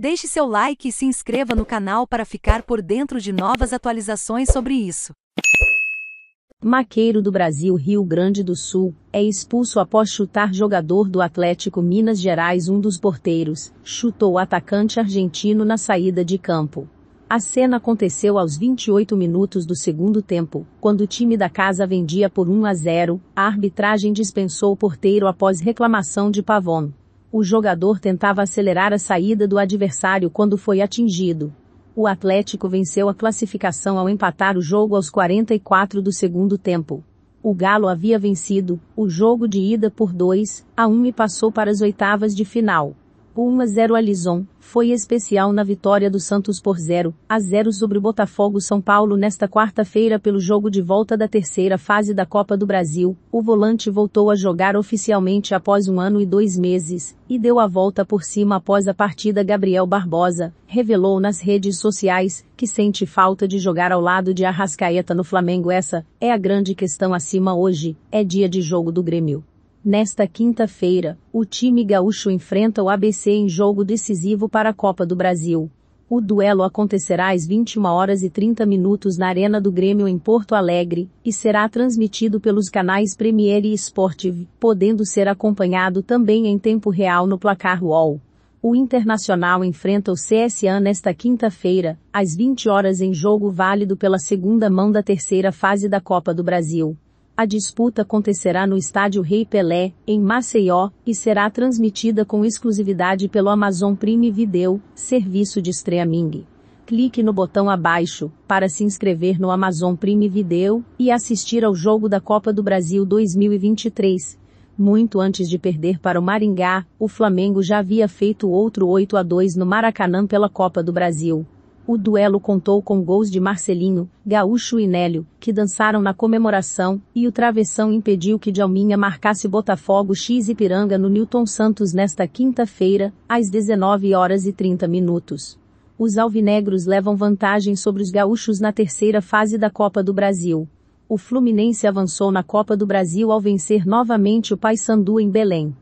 Deixe seu like e se inscreva no canal para ficar por dentro de novas atualizações sobre isso. Maqueiro do Brasil Rio Grande do Sul, é expulso após chutar jogador do Atlético Minas Gerais. Um dos porteiros chutou o atacante argentino na saída de campo. A cena aconteceu aos 28 minutos do segundo tempo, quando o time da casa vendia por 1 a 0. A arbitragem dispensou o porteiro após reclamação de Pavon. O jogador tentava acelerar a saída do adversário quando foi atingido. O Atlético venceu a classificação ao empatar o jogo aos 44 do segundo tempo. O Galo havia vencido o jogo de ida por 2 a 1 um e passou para as oitavas de final. 1 a 0 a foi especial na vitória do Santos por 0 a 0 sobre o Botafogo São Paulo nesta quarta-feira pelo jogo de volta da terceira fase da Copa do Brasil. O volante voltou a jogar oficialmente após um ano e dois meses, e deu a volta por cima após a partida Gabriel Barbosa, revelou nas redes sociais, que sente falta de jogar ao lado de Arrascaeta no Flamengo essa, é a grande questão acima hoje, é dia de jogo do Grêmio. Nesta quinta-feira, o time gaúcho enfrenta o ABC em jogo decisivo para a Copa do Brasil. O duelo acontecerá às 21 horas e 30 minutos na Arena do Grêmio em Porto Alegre e será transmitido pelos canais Premier e Sportive, podendo ser acompanhado também em tempo real no placar UOL. O Internacional enfrenta o CSA nesta quinta-feira, às 20 horas em jogo válido pela segunda mão da terceira fase da Copa do Brasil. A disputa acontecerá no estádio Rei Pelé, em Maceió, e será transmitida com exclusividade pelo Amazon Prime Video, serviço de streaming. Clique no botão abaixo para se inscrever no Amazon Prime Video e assistir ao jogo da Copa do Brasil 2023. Muito antes de perder para o Maringá, o Flamengo já havia feito outro 8 a 2 no Maracanã pela Copa do Brasil. O duelo contou com gols de Marcelinho, Gaúcho e Nélio, que dançaram na comemoração, e o travessão impediu que Djalminha marcasse Botafogo X Ipiranga no Newton Santos nesta quinta-feira, às 19 horas e 30 minutos. Os alvinegros levam vantagem sobre os gaúchos na terceira fase da Copa do Brasil. O Fluminense avançou na Copa do Brasil ao vencer novamente o Paysandu em Belém.